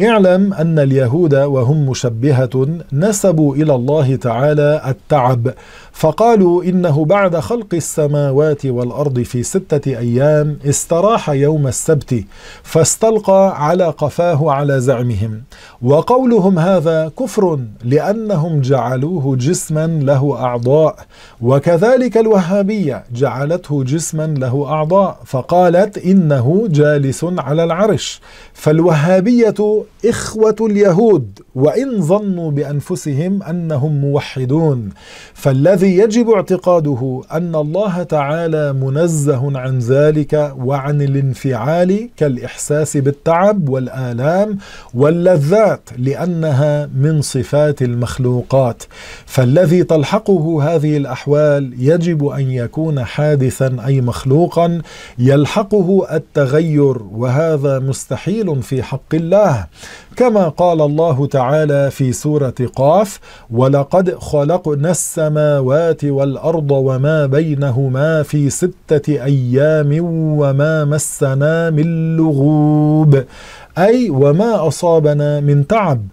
اعلم أن اليهود وهم مشبهة نسبوا إلى الله تعالى التعب فقالوا إنه بعد خلق السماوات والأرض في ستة أيام استراح يوم السبت فاستلقى على قفاه على زعمهم وقولهم هذا كفر لأنهم جعلوه جسما له أعضاء وكذلك الوهابية جعلته جسما له أعضاء فقالت إنه جالس على العرش فالوهابية إخوة اليهود وإن ظنوا بأنفسهم أنهم موحدون فالذي يجب اعتقاده أن الله تعالى منزه عن ذلك وعن الانفعال كالإحساس بالتعب والآلام واللذات الصفات لانها من صفات المخلوقات فالذي تلحقه هذه الاحوال يجب ان يكون حادثا اي مخلوقا يلحقه التغير وهذا مستحيل في حق الله كما قال الله تعالى في سورة قاف ولقد خلقنا السماوات والأرض وما بينهما في ستة أيام وما مسنا من لغوب أي وما أصابنا من تعب